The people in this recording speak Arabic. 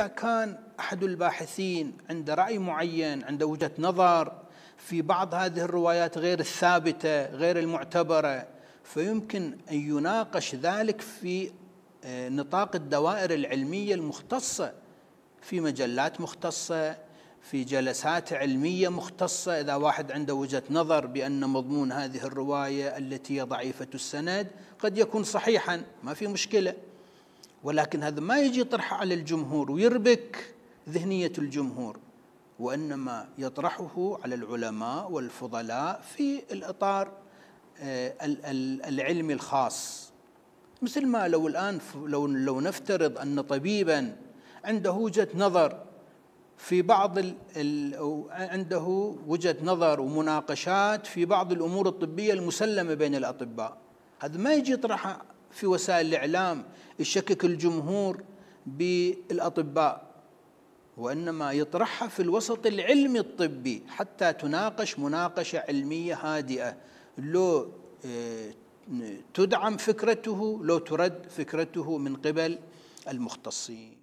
إذا كان أحد الباحثين عنده رأي معين عنده وجهة نظر في بعض هذه الروايات غير الثابتة غير المعتبرة فيمكن أن يناقش ذلك في آه، نطاق الدوائر العلمية المختصة في مجلات مختصة في جلسات علمية مختصة إذا واحد عنده وجهة نظر بأن مضمون هذه الرواية التي هي ضعيفة السند قد يكون صحيحا ما في مشكلة ولكن هذا ما يجي طرحه على الجمهور ويربك ذهنية الجمهور وإنما يطرحه على العلماء والفضلاء في الإطار آه، العلمي الخاص مثل ما لو الآن لو, لو نفترض أن طبيبا عنده وجهة نظر في بعض الـ الـ عنده وجهة نظر ومناقشات في بعض الأمور الطبية المسلمة بين الأطباء هذا ما يجي يطرحها في وسائل الإعلام يشكك الجمهور بالأطباء وإنما يطرحها في الوسط العلمي الطبي حتى تناقش مناقشة علمية هادئة لو آه، تدعم فكرته لو ترد فكرته من قبل المختصين